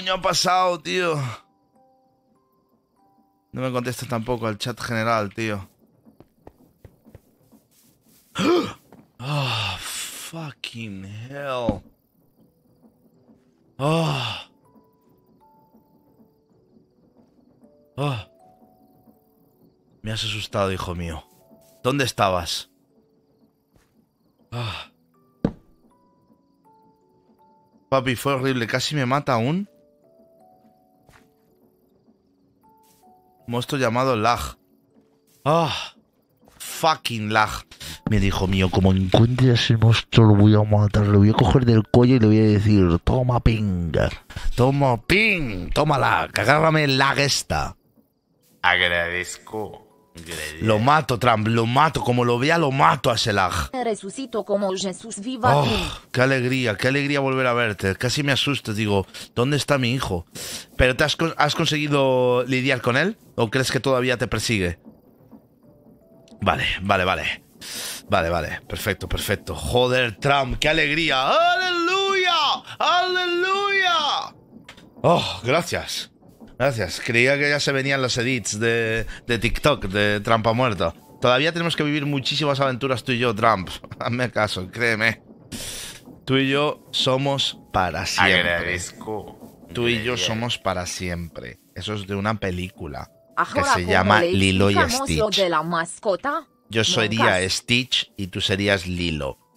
coño ha pasado, tío? No me contestas tampoco al chat general, tío. ¡Ah! fucking hell. Oh. Oh. Me has asustado, hijo mío. ¿Dónde estabas? ¡Ah! Papi, fue horrible. Casi me mata aún. Monstruo llamado Lag. ¡Ah! fucking Lag. Me dijo, mío, como encuentres el ese monstruo lo voy a matar, lo voy a coger del cuello y le voy a decir, toma ping. toma ping, toma lag, agárrame lag esta. Agradezco lo mato, Trump, lo mato, como lo vea, lo mato a Selah. Resucito como Jesús viva. Oh, qué alegría, qué alegría volver a verte. Casi me asusto, digo, ¿dónde está mi hijo? ¿Pero te has, has conseguido lidiar con él? ¿O crees que todavía te persigue? Vale, vale, vale. Vale, vale, perfecto, perfecto. Joder, Trump, qué alegría. ¡Aleluya! ¡Aleluya! Oh, gracias. Gracias. Creía que ya se venían los edits de, TikTok, de Trampa muerto. Todavía tenemos que vivir muchísimas aventuras tú y yo, Trump. Hazme caso, créeme. Tú y yo somos para siempre. Agradezco. Tú y yo somos para siempre. Eso es de una película que se llama Lilo y Stitch. Yo sería Stitch y tú serías Lilo.